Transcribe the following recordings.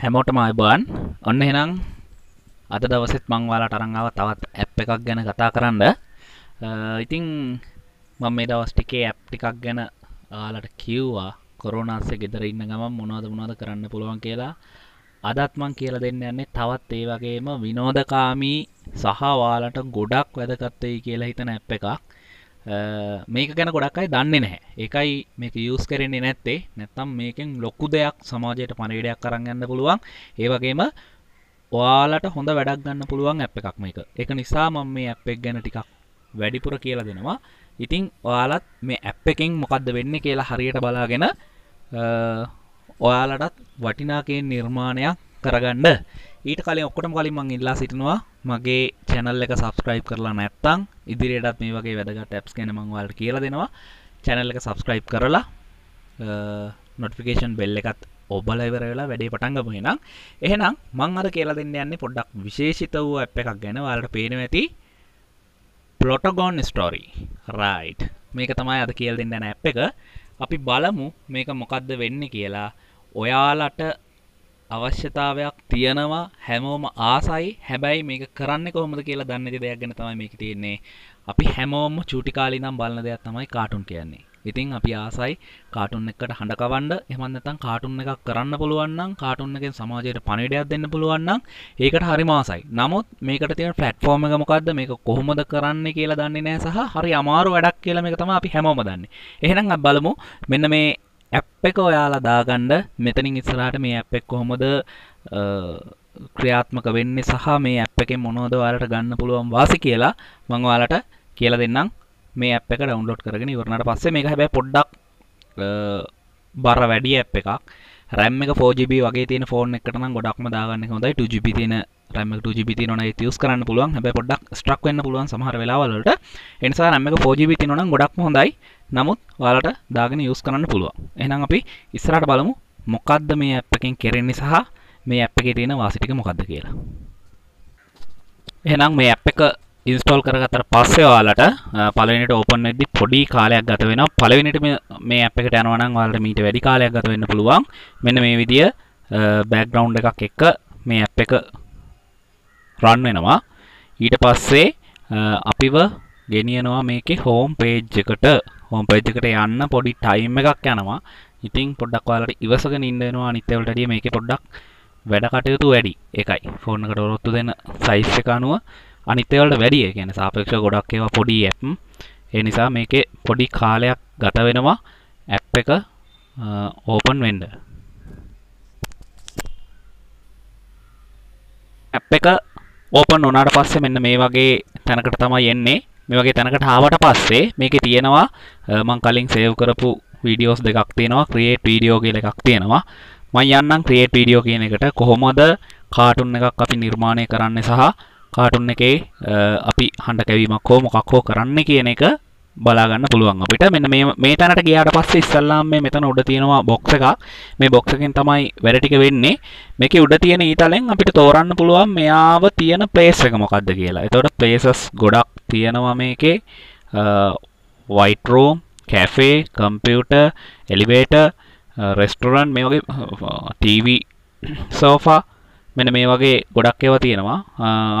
හැමෝටම අයිබන් ඔන්න එහෙනම් අද දවසෙත් මං ඔයාලට අරන් ආවා තවත් ඇප් එකක් ගැන කතා කරන්න. ඉතින් මම මේ දවස් ටිකේ ඇප් ටිකක් ගැන ඔයාලට කිව්වා කොරෝනාස්සේ ගෙදර ඉන්න ගමන් මොනවද මොනවද කරන්න පුළුවන් කියලා. අදත් මං කියලා දෙන්න යන්නේ තවත් ඒ වගේම විනෝදකාමී සහ ඔයාලට ගොඩක් වැදගත් වෙයි කියලා හිතන ඇප් එකක්. මේක ගැන ගොඩක් අයි දන්නේ නැහැ එකයි මේක යස් කරන්නේ නැත්තේ නැත්තම් මේකෙන් ලොක්කු දෙයක් සමාජයට පණවිඩයක් කරගන්න පුළුවන් ඒවගේම ඔයාලට හොඳ වැඩක් ගන්න පුළුවන් ඇ් එකක් මේක එක නිසා මම මේ ඇ් එක් ගැන ටිකක් වැඩිපුර කියලා දෙනවා ඉතිං ඔයාලත් මේ ඇ් එකෙන් මොකක්ද වෙන්න කියලා හරියට බලාගෙන ඔයාලටත් වටිනාකෙන් නිර්මාණයක් කරගන්න ඊට කලින් ඔක්කොටම කලින් මං ඉල්ලා සිටිනවා මගේ චැනල් එක සබස්ක්‍රයිබ් කරලා නැත්තං ඉදිරියටත් මේ වගේ වැදගත් ඇප්ස් ගැන මං වලට කියලා දෙනවා චැනල් එක සබස්ක්‍රයිබ් කරලා නොටිෆිකේෂන් බෙල්ල එකත් ඔබල ඉවර වෙලා වැඩේ පටන්ගම නම් එහෙනම් මං අර කියලා දෙන්න යන්නේ පොඩ්ඩක් විශේෂිත වූ අප එකක් ගැන වාලට පේනව ඇති පලොටගොන් ස්ටෝරි රයිට් මේක තමයි අද කියල් දෙන්න නැප් එක අපි බලමු මේක මොකක්ද වෙන්න කියලා ඔයාලට අවශ්‍යතාවයක් තියෙනවා හැමෝම ආසයි හැබැයි මේක කරන්න කොහොමද කියලා දන්නති දෙයක් ගැන තමයි මේක තියෙන්නේ අපි හැමෝම චුටිකාලි නම් බලන්න දෙයක් තමයි කාටුන් කියන්නේ ඉතින් අපි ආසයි කාටුන් එකට හඬකවන්ඩ එමන්නතන් කාටුන් එකක් කරන්න පුළුවන්නම් කාටුන් එකෙන් සමාජයට පණවිඩයක් දෙන්න පුළුවන්නම් ඒකට හරි මාසයි නමුත් මේකට තියෙන ෆලට්ෆෝර්ම එක මොකක්ද මේක කොහොමද කරන්න කියලා දන්නේ නෑ සහ හරි අමාරු වැඩක් කියලා මේක තම අපි හැමෝම දන්නේ එහෙනම් බලමු මෙන්න මේ ඇප් එක ඔයාලා දාගණ්ඩ මෙතනින් ඉස්සරහට මේ ඇප් එක් කොහොමද ක්‍රියාත්මක වෙන්නේ සහ මේ ඇප් එකෙන් මොනෝද ඔයාලට ගන්න පුළුවන් වාසි කියලා මං ඔයාලට කියලා දෙන්නම් මේ ඇප් එක ඩවුන්ලෝඩ් කරගෙන ඉවරනට පස්සේ මේක හැබැයි පොඩ්ඩක් බර වැඩි ඇප් එකක් රැම් එක 4GB වගේ තියෙන ෆෝන් එකට නම් ගොඩක්ම දාගන්න හොඳයි 2GB තියෙන රැම් එක 2GB තියෙනවා නම් යූස් කරන්න පුළුවන් හැබැයි පොඩ්ඩක් ස්ට්‍රක් වෙන්න පුළුවන් සමහර වෙලාවල් වලට ඒ නිසා රැම් එක 4GB තියෙනවා නම් ගොඩක්ම හොඳයි නමුත් ඔයාලට දාගෙන යූස් කරන්න පුළුවන් එහෙනම් අපි ඉස්සරහට බලමු මොකක්ද මේ ඇප් එකෙන් කෙරෙන්නේ සහ මේ ඇප් එකේ තියෙන වාසි ටික මොකක්ද කියලා එහෙනම් මේ ඇප් එක ඉන්ස්ටෝල් කරගත්තර පස්සේ ඔයාලට පළවෙනිට ඕපන් වෙද්දි පොඩි කාලයක් ගත වෙනවා පළවෙනිට මේ ඇප් එකට යනවා නම් ඔයාලට මීට වැඩි කාලයක් ගත වෙන්න පුළුවන් මෙන්න මේ විදිය බෑග්ග්‍රවුන්ඩ් එකක් එක්ක මේ ඇප් එක රන් වෙනවා ඊට පස්සේ අපිව ගෙනියනවා මේකේ හෝම් පේජ් එකට හෝම් පේජ් එකට යන්න පොඩි ටයිම් එකක් යනවා ඉතින් පොඩ්ඩක් ඔයාලට ඉවසගෙන ඉන්න වෙනවා අනිත් ඒවලට වැඩිය මේකේ පොඩ්ඩක් වැඩ කටයුතු වැඩි එකයි ෆෝන් එකට ඔරොත්තු දෙන සයිස් එක අනුව අනිත්‍යවලට වැඩිය ගැන සාපේක්ෂ ගොඩක් ඒවා පොඩි ඇප් ඒ නිසා මේකේ පොඩි කාලයක් ගත වෙනවා ඇප් එක ඕපන් වෙන්ඩ ඇප් එක ඕපන් ඕනාට පස්සේ මෙන්න මේ වගේ තැනකට තමයි එන්නේ මේ වගේ තැනකට ආවට පස්සේ මේකේ තියෙනවා මං කලින් සේව් කරපු වීඩියෝස් දෙකක් තියෙනවා ක්‍රියේට් වීඩියෝ කියලා එකක් තියෙනවා මම යන්නම් ක්‍රියේට් වීඩියෝ කියන එකට කොහොමද කාටුන් එකක් අපි නිර්මාණය කරන්න සහ කාටුන් එකේ uh, අපි හඬ කැවීමක් හෝ මොකක් හෝ කරන්න කියන එක බලාගන්න පුළුවන් අපිට මෙන්න මේ තැනට ගියාට පස්සේ ඉස්සල්ලාම මේ මෙතන උඩ තියෙනවා බොක්ස් එකක් මේ බොක්ස් එකෙන් තමයි වැඩ ටික වෙන්නේ මේකේ උඩ තියෙන ඊතලෙන් අපිට තෝරන්න පුළුවන් මෙයාව තියෙන ප්ලේස් එක මොකද්ද කියලා. එතකොට ප්ලේසස් ගොඩක් තියෙනවා මේකේ uh, white room, cafe, computer, elevator, uh, restaurant මේ වගේ TV sofa මෙන මේ වගේ ගොඩක් ඒවා තියෙනවා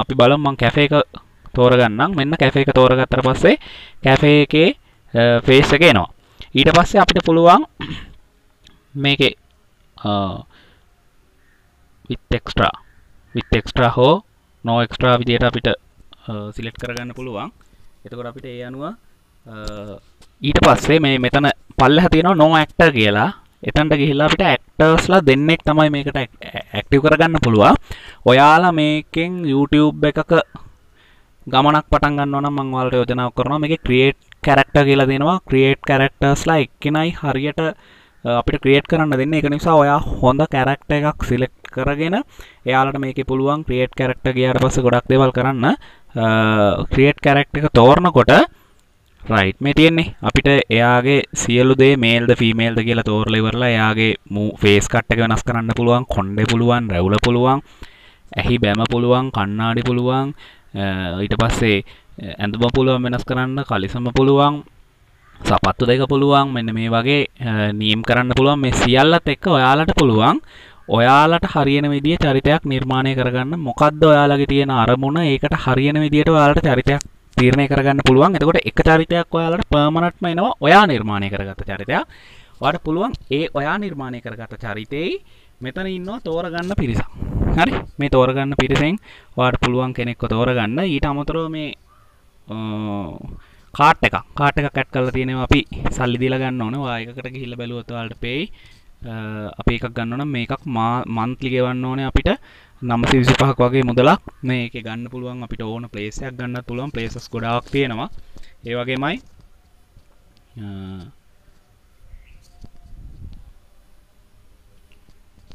අපි බලමු මම කැෆේ එක තෝරගන්නම් මෙන්න කැෆේ එක තෝරගත්තට පස්සේ කැෆේ එකේ ෆේස් එක එනවා ඊට පස්සේ අපිට පුළුවන් මේකේ with extra with extra හෝ no extra විදියට අපිට සිලෙක්ට් කරගන්න පුළුවන් එතකොට අපිට ඒ අනුව ඊට පස්සේ මේ මෙතන පල්ලහ තියෙනවා no actor කියලා එතන්ට ගිහිල්ලා අපිට ඇක්ටර්ස්ලා දෙන්නෙක් තමයි මේකට ඇක්ටව කරගන්න පුළුවන් ඔයාලා මේකෙන් YouTube එකක ගමනක් පටන් ගන්න මංවල්ට යෝජනාව කරන මේ ක්‍රියේට් කැරක්ට කියලා දෙනවා ක්‍රියේට් කැරක්ටර්ස්ලා එක්කෙනයි හරියට අපිට ක්‍රියේට් කරන්න දෙන්න එක නිසා ඔයා හොඳ කැරක්ට එකක් සිලෙක් කරගෙන එයාලට මේක පුළුවන් ක්‍රියේට් කැරක්ට ගියට පස ගොඩක් දෙවල් කරන්න ක්‍රියේට් කැරක්ට එක තෝරනකොට රයිට් මේ තියෙන්නේ අපිට එයාගේ සියලු දේ මේල්ද ෆිමේල්ද කියලා තෝරලා ඉවරලා එයාගේ මූ ෆේස් කට් එක වෙනස් කරන්න පුළුවන් කොණ්ඩේ පුළුවන් රැවුල පුළුවන් ඇහි බැම පුළුවන් කණ්ණාඩි පුළුවන් ඊට පස්සේ ඇඳුම පුළුවන් වෙනස් කරන්න කලිසම පුළුවන් සපත්තු දෙක පුළුවන් මෙන්න මේ වගේ නීම් කරන්න පුළුවන් මේ සියල්ලත් එක්ක ඔයාලට පුළුවන් ඔයාලට හරියන විදිිය චරිතයක් නිර්මාණය කරගන්න මොකක්ද ඔයාලගේ තියෙන අරමුණ ඒකට හරියන විදියට ඔයාලට චරිතයක් තීරණය කරගන්න පුළුවන් එතකොට එක චරිතයක් ඔයාලට පර්මනන්ට්ම එනවා ඔයා නිර්මාණය කරගත්ත චරිතයක් ඔයාට පුළුවන් ඒ ඔයා නිර්මාණය කරගත්ත චරිතෙයි මෙතන ඉන්නවා තෝරගන්න පිරිසක් හරි මේ තෝරගන්න පිරිසෙන් ඔයාට පුළුවන් කෙනෙක්ව තෝරගන්න ඊට අමතරව මේ කාට් එක කාට් එක කැට් කරලා තියෙනවා අපි සල්ලි දීලා ගන්න ඕන ඔයා එකකට ගිහිල්ලා බැලුවොත් ඔයාලට පේයි අපි එකක් ගන්න ඕන මේකක් මන්ත්ලි ගෙවන්න ඕනේ අපිට නම්සි විසිපහක් වගේ මුදලක් මේ එක ගන්න පුළුවන් අපිට ඕන පලේසයක් ගන්න තුළන් පලේසස් ගොඩාක් තියෙනවා ඒවගේමයි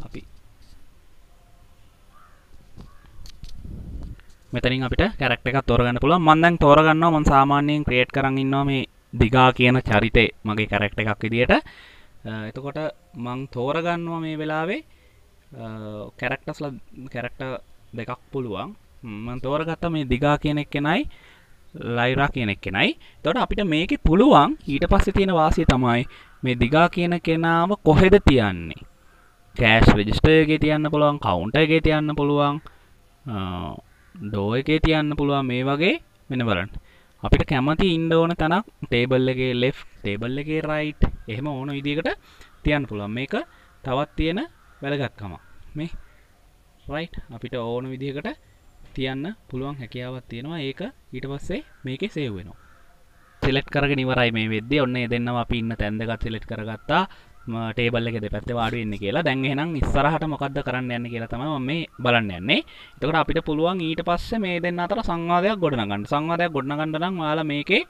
අපි මෙතනින් අපිට කැරක්ට එකක් තෝරගන්න පුළුවන් මන්දැන් තෝරගන්නවා මන් සාමාන්‍යයෙන් ක්‍රේට් කරන්න ඉන්නවා මේ දිගා කියන චරිතය මගේ කැරක්ට එකක් විදියට එතකොට මං තෝරගන්නවා මේ වෙලාවේ කැරක්ටස්ල කැරක්ට දෙකක් පුළුවන් මන් තෝරගත්ත මේ දිගා කියනෙක් කෙනයි ලයිරා කියනෙක් කෙනයි තොට අපිට මේක පුළුවන් ඊට පස්ස තියෙන වාසය තමයි මේ දිගා කියන කෙනාව කොහෙද තියන්නේ කෑස් රජිස්ටයගේ තියන්න පුළුවන් කවුන්ටගේ තියන්න පුළුවන් ඩෝ uh, එකේ තියන්න පුළුවන් මේ වගේ වෙනවරන්න අපිට කැමති ඉන්ඩෝන තනක් ටේබල්ලගේ ලෙෆ් ටේබල්ලගේ රයිට් එහෙම ඕන විදිකට තියන්න පුළුවන් මේක තවත් තියෙන වැලගත්කම මේ රයිට් අපිට ඕන විදිහකට තියන්න පුළුවන් හැකියාවත් තියෙනවා ඒක ඊට පස්සේ මේක සේව් වෙනවා සෙලෙට් කරගෙන ඉවරයි මේ වෙද්දී ඔන්න දෙන්නව අපි ඉන්න තැන් දෙකක් සෙලෙට් කරගත්තා ටේබල්ල එක දෙපැත්තේ වාඩි වෙන්න කියලා දැන් එහෙනම් ඉස්සරහට මොකද්ද කරන්න යන්නේ කියලා තමයි මම මේ බලන්න යන්නේ. එතකොට අපිට පුළුවන් ඊට පස්සේ මේ දෙන්න අතර සංවාදයක් ගොඩනගන්න. සංවාදයක් ගොඩනගන්න නම් ඔයාලා මේකේ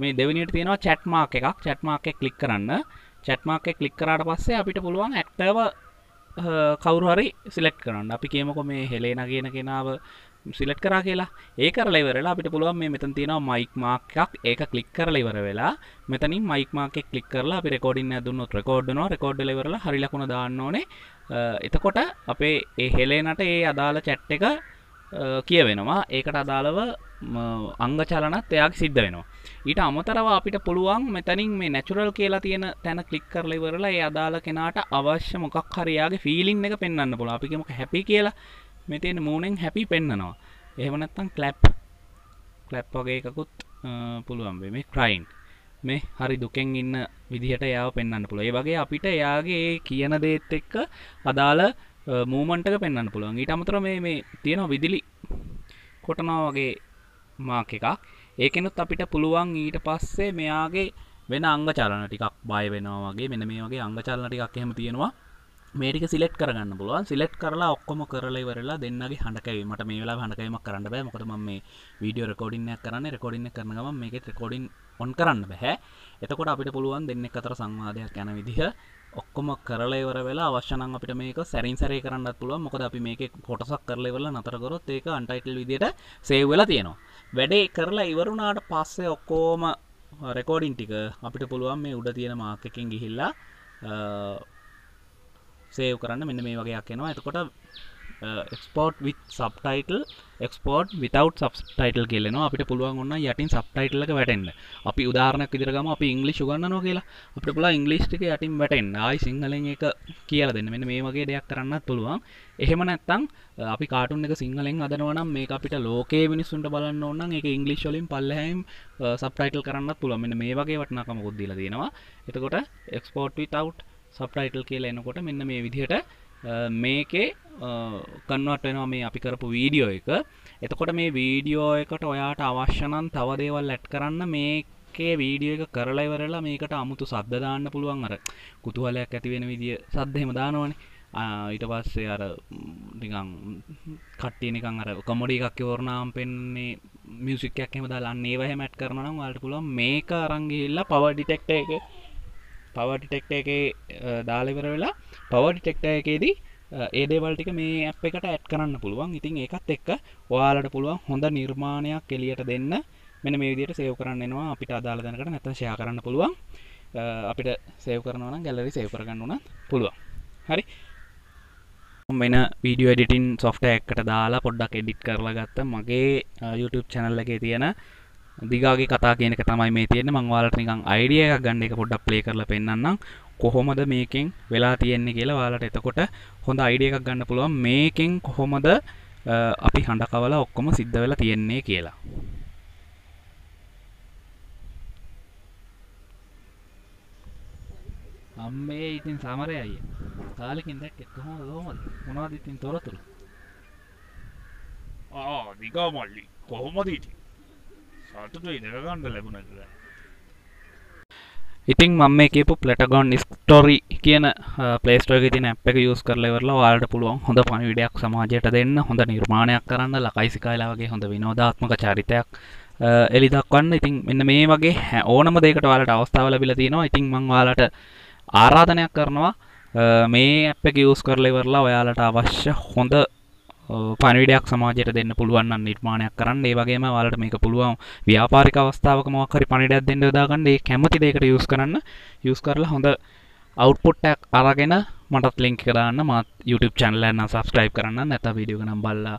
මේ දෙවෙනියට තියෙනවා chat mark එකක්. chat mark එක ක්ලික් කරන්න. chat mark එක ක්ලික් කරාට පස්සේ අපිට පුළුවන් active කවරුහරි සිලෙක්් කරන්න අපි කියමකො මේ හෙලේන කියන කෙනාව සිලට් කරා කියලා ඒ කරලා ඉවරලා අපිට පුළුවන් මේ මෙතන තියෙනවා මයික් මාක් එකක් ඒක ක්ලික් කරලා ඉවර වෙලා මෙතනින් මයික් මාක් එක ක්ලික් කරලා අපි රෙකෝඩින් එකක් දුන්නොත් රෙකෝඩ් වෙනවා රෙකෝඩ් වෙලා ඉවරලා හරි ලකුණ දාන්න ඕනේ එතකොට අපේ ඒ හෙලේනට ඒ අදාළ චැට් එක කියවෙනවා ඒකට අදාළව අංගචලනත් එයක් සිද්ධ වෙනවා ඊට අමතරව අපිට පුළුවන් මෙතැනින් මේ නැචුරල් කියලා තියෙන තැන කලික් කරලිවරලා ඒ අදාළ කෙනාට අවශ්‍ය මොකක් හරියාගේ ෆිලිං එක පෙන්න්න පුළ අපිකමක හැපි කියලා මෙතිෙන මූනෙන් හැපි පෙන්න්නනවා එහමනත්තං කලැප් කලැප් වගේ එකකුත් පුළුවන් මේ ක්‍රයින්් මේ හරි දුකෙන් ඉන්න විදිහට යාව පෙන්න්න පුළ ඒ වගේ අපිට එයාගේ කියන දේත් එක්ක අදාළ මූමන්ටක පෙන්න්න පුළුවන් ඊට අමතර මේ මේ තියෙන විදිලි කොටනා වගේ මාක එකක් ඒකෙනුත් අපිට පුළුවන් ඊට පස්සේ මෙයාගේ වෙන අංගචලන ටිකක් බය වෙනවා වගේ මෙන මේ වගේ අංගචලන ටිකක් එහෙම තියෙනවා මේටික සිලෙට් කරගන්න පුළුවන් සිලෙට් කරලා ඔක්කොම කරලා ඉවරලා දෙන්නගේ හඬකැවීමට මේ වෙලාව හඬකැවීමක් කරන්න බෑ මොකද මම මේ වීඩියෝ රෙකෝඩින් එකක් කරන්නේ රෙකෝඩින් එක කරන ගමන් මේකේ රෙකෝඩින් ඔන් කරන්න බෑ එතකොට අපිට පුළුවන් දෙන්නෙක් අතර සංවාදයක් යන විදිහ ඔක්කොම කරලවර වෙලා අවශ්‍යනං අපිට මේක සැරින් සැරේ කරන්න පුළුව මොකද අපි මේක කොටසක් කරලවෙල නතරගොත් ඒක අන්ටයිටල් විදිට සේවවෙලා තියෙනවා වැඩේ කරලා ඉවරුණාට පස්සේ ඔක්කෝම රෙකෝඩින් ටික අපිට පුළුවන් මේ උඩ තියෙන මාර්කකින් ගිහිල්ලා සේව් කරන්න මෙන්න මේ වගේයක් එනවා එතකොට export with subtitle export without subtitle කියලෙනවා අපිට පුළුවන් ඔන්න යටින් සබ්ටයිටල්ලක වැටෙන්න්න අපි උදාරනක් විදිරගම අප ඉංගලි ගන්නනවා කියලා අපට පුලා ඉංගලිස්ටික යටින් වැටෙන් ආයි සිංහලෙන් එක කියල දෙන්න මෙ මේ වගේ දෙයක් කරන්න පුළුවන් එහෙම නැත්තං uh, අපි කාටුන් එක සිංහලෙන් අදනවනම් මේ අපිට ලෝකේ මිනිස්සුන්ට බලන්න ඕන්න එක ඉංගලිස්්ලින් පල්ලහම් සබ්ටයිටල් කරන්න තුළම මෙන්න මේ වගේ වටනාකම ගොද්දිල දෙනවා එතකොට එක්ස්පෝට් විතවට් සබ්ටයිටල් කියලා එනකොට මෙන්න මේ විදිහට මේකේ කන්වට වෙනවා මේ අපි කරපු වීඩියෝ එක එතකොට මේ වීඩියෝ එකට ඔයාට අවශ්‍යනන් තව දේවල් ලැට් කරන්න මේ එකේ වීඩියෝ එක කරලා ඉවරලා මේකට අමුතු සද්ද දාන්න පුළුවන් අර කුතුහලයක් ඇති වෙන විදිය සද්ද එහෙම දානවනේ ඊට පස්සේ අර නිකන් කට්ටිය නිකන් අර කොමඩි එකක් වර්ණාම් පෙන්නේ මියුසික් එකක් එහෙම දාලා අන්න ඒව එහෙම ඇඩ් කරනවා නම් ඔයාලට පුළුවන් මේක අරන් ගිහිල්ලා පවර් ඩිටෙක්ටර් එකේ පවටිටෙක්ට එක දාලවර වෙලා පවටිටෙක්ට එකේදී ඒදේවල්ටික මේ අප එකට ඇත් කරන්න පුළුවන් ඉතින් ඒකත් එක්ක ඔයාලට පුළුවන් හොඳ නිර්මාණයක් එලියට දෙන්න මෙන මේ විදියට සේව් කරන්නවා අපිට අදාළ දැනකට නැත ශයා කරන්න පුළුවන් අපිට සේව් කරනවන ගැලරි සේව් කරගන්න වනත් පුළුවන් හරි වෙන වීඩියෝ ඩිටින් සොෆ්ට එකට දාලා පොඩ්ඩක් එඩිට් කරලා ගත්ත මගේ YouTube චැනල්ලගේ තියෙන දිගාගේ කතා කියනක තමයි මේ තියෙන මංවාලට නිකං අයිඩිය එකක් ගන්න එක පොඩ්ඩක් ප්ලේ කරලා පෙන්න්නම් කොහොමද මේකෙන් වෙලා තියෙන්නේ කියලා වාලට එතකොට හොඳ අයිඩිය එකක් ගන්න පුළුවන් මේකෙන් කොහොමද අපි හඬකවල ඔක්කොම සිද්ධ වෙලා තියෙන්නේ කියලා අම්මේ ඉතින් සමරය අය කාලකින් දැක්කෙත් කොහොමද කොහොමද මොනවද ඉතින් තොරතුරු ආ දිගා මල්ලි කොහොමද ඉතින් ඉදගන්න ලැබුණ ඉතින් මම මේ කියපු පලටගොන් ස්ටෝරි කියන පලේස්ටෝ තින අපක යස් කරලවරලා වාට පුළුවන් හොඳ පණවිඩයක් සමාජයට දෙන්න හොඳ නිර්මාණයක් කරන්න ලකයිසිකායිලාගේ හොඳ විනෝධාත්මක චරිතයක් එලි දක්වන්න ඉතින් මෙන්න මේ වගේ හැ ඕනම දෙකට වාලට අවස්ථාව ලැබිල තියෙනවා ඉතින් මං වාලට ආරාධනයක් කරනවා මේ අප යස් කරලෙවරලා ඔයාලට අවශ්‍ය හොඳ පණවිඩයක් සමාජයට දෙන්න පුළුවන් නිර්මාණයක් කරන්න ඒ වගේම වලට මේක පුළුවන් ව්‍යාපාරික අවස්ථාවක මොකක් හරි පණිඩයක් දෙන්න යොදාගන්න ඒ කැමති දෙයකට යූස් කරන්න යූස් කරලා හොඳ අවුට්පුට් එකක් අරගෙන මටත් ලින්ක් කරන්න මාත් YouTube channel එක නම් subscribe කරන්න නැත්නම් වීඩියෝ එක නම් බලලා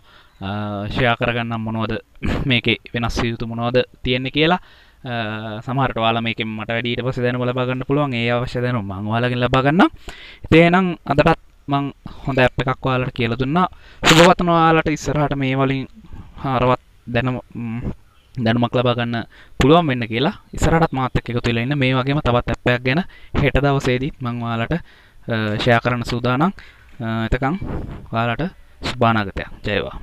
ෂයා කරගන්න මොනවද මේකේ වෙනස් යුතු මොනවද තියෙන්නේ කියලා සමහරට වාලා මේක මට වැඩිට පස දැන ලබාගන්න පුළුවන් ඒ අවශ්‍ය දැනු මංවාලගින් ලබාගන්න තේනම් අදටත් මං හොඳ ඇප් එකක් ඔයාලට කියලා දුන්නා සුබවතන ඔයාලට ඉස්සරහට මේ වලින් හරවත් දැනම දැනුමක් ලබා ගන්න පුළුවන් වෙන්න කියලා ඉස්සරහටත් මාත් එක්ක එකතු වෙලා ඉන්න මේ වගේම තවත් ඇප් එකක් ගැන හෙට දවසේදීත් මං ඔයාලට ෂෙයා කරන්න සූදානම් එතකන් ඔයාලට සුභානාගතයක් ජයවා